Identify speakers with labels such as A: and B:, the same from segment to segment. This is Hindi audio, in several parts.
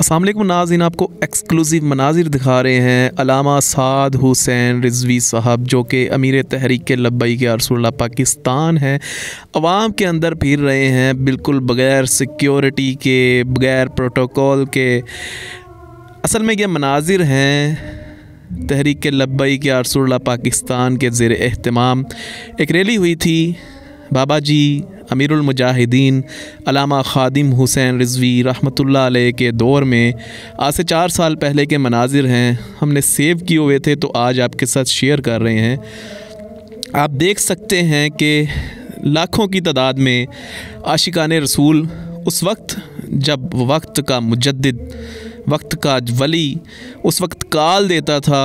A: असलम नाजिन आपको एक्सक्लूसिव मनाजिर दिखा रहे हैं अलामा साद हुसैन रिजवी साहब जो कि अमीर तहरीक लबई लब्बई के अरसुल्ला पाकिस्तान हैं आवाम के अंदर फिर रहे हैं बिल्कुल बग़ैर सिक्योरिटी के बग़ैर प्रोटोकॉल के असल में ये मनाजिर हैं तहरीक लब्बई के अरसुल्ला पाकिस्तान के ज़ेर अहतमाम एक रैली हुई थी बाबा जी मुजाहिदीन अलामा खादिम हुसैन रिजवी रहमतुल्लाह अलैह के दौर में आज से चार साल पहले के मनाजिर हैं हमने सेव किए हुए थे तो आज आपके साथ शेयर कर रहे हैं आप देख सकते हैं कि लाखों की तादाद में आशिकान रसूल उस वक्त जब वक्त का मुजद वक्त का वली उस वक्त काल देता था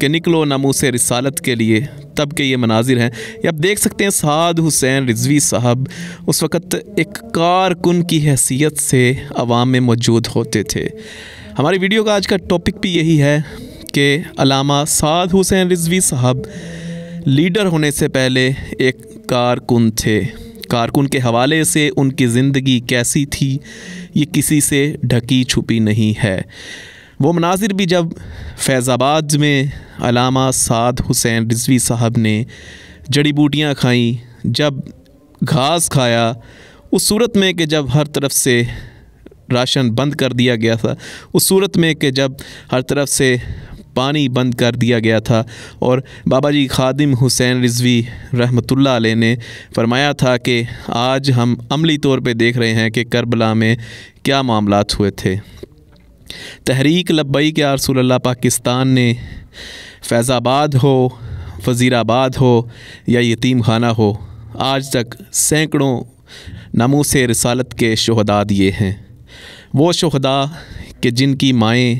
A: कि निकलो मुँह से रिसालत के लिए तब के ये मनाजिर हैं ये आप देख सकते हैं साद हुसैन रिजवी साहब उस वक़्त एक कारकुन की हैसियत से आवाम में मौजूद होते थे हमारी वीडियो का आज का टॉपिक भी यही है कि अलामा साद हुसैन रिजवी साहब लीडर होने से पहले एक कारकुन थे कारकुन के हवाले से उनकी ज़िंदगी कैसी थी ये किसी से ढकी छुपी नहीं है वो मनाजिर भी जब फैज़ाबाद में अलामा साद हुसैन रिजवी साहब ने जड़ी बूटियाँ खाईं जब घास खाया उस सूरत में कि जब हर तरफ से राशन बंद कर दिया गया था उस सूरत में कि जब हर तरफ से पानी बंद कर दिया गया था और बाबा जी खादिम हुसैन रिजवी रहमतुल्ला आलह ने फरमाया था कि आज हम अमली तौर पे देख रहे हैं कि करबला में क्या मामला हुए थे तहरीक लब्बई के रसूल पाकिस्तान ने फैज़ाबाद हो फजीराबाद हो या यतीम खाना हो आज तक सैकड़ों नमो से रसालत के शहदा दिए हैं वो शहदा कि जिनकी माएँ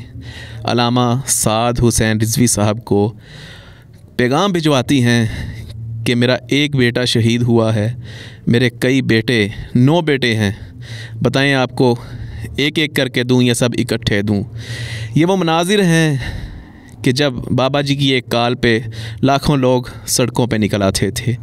A: अलामा साद हुसैन रिजवी साहब को पैगाम भिजवाती हैं कि मेरा एक बेटा शहीद हुआ है मेरे कई बेटे नौ बेटे हैं बताएं आपको एक एक करके दूँ या सब इकट्ठे दूँ ये वो मनाजिर हैं कि जब बाबा जी की एक काल पे लाखों लोग सड़कों पे निकल आते थे, थे।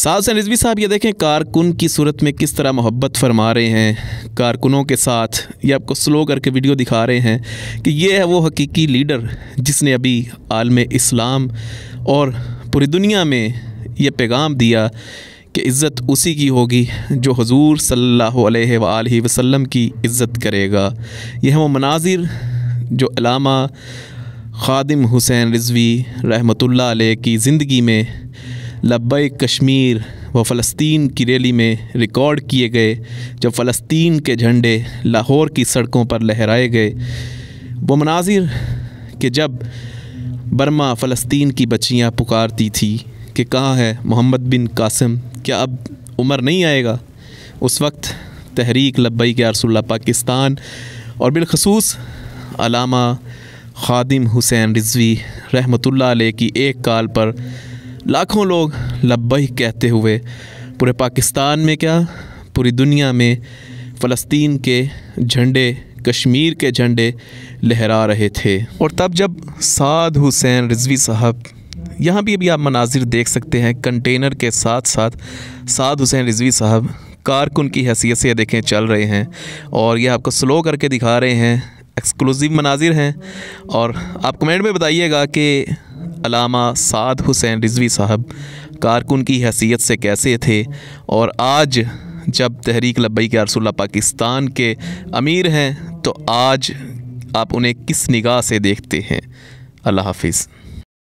A: साहब से रिजवी साहब ये देखें कारकुन की सूरत में किस तरह मोहब्बत फरमा रहे हैं कारकुनों के साथ ये आपको स्लो करके वीडियो दिखा रहे हैं कि ये है वो हकीकी लीडर जिसने अभी आलम इस्लाम और पूरी दुनिया में ये पैगाम दिया कि इज़्ज़त उसी की होगी जो हजूर सल्ला वसम की इज़्ज़त करेगा यह वो मनाजिर जो अलामा ख़ादम हुसैन रिजवी रहमत अलैह की ज़िंदगी में लब कश्मीर व फ़लस्तीन की रैली में रिकॉर्ड किए गए जब फ़लस्तीन के झंडे लाहौर की सड़कों पर लहराए गए वो मनाजिर कि जब बर्मा फ़लस्तीन की बच्चियाँ पुकारती थी कि कहाँ है मोहम्मद बिन कासिम क्या अब उमर नहीं आएगा उस वक्त तहरीक लब्बई के रसोल्ला पाकिस्तान और बिलखसूस अलामा खादिम हुसैन रिजवी रहमतुल्लाह अलैह की एक काल पर लाखों लोग लब्बई कहते हुए पूरे पाकिस्तान में क्या पूरी दुनिया में फ़लस्तीन के झंडे कश्मीर के झंडे लहरा रहे थे और तब जब साद हुसैन रिजवी साहब यहाँ भी अभी आप मनाजिर देख सकते हैं कंटेनर के साथ साथ साद हुसैन रिजवी साहब कारकुन की हैसियत से देखें चल रहे हैं और ये आपको स्लो करके दिखा रहे हैं एक्सक्लूसिव मनाजिर हैं और आप कमेंट में बताइएगा कि अलामा साद हुसैन रिजवी साहब कारकुन की हैसियत से कैसे थे और आज जब तहरीक लबई के अरसुल्ला पाकिस्तान के अमीर हैं तो आज आप उन्हें किस निगाह से देखते हैं अल्लाह हाफिज़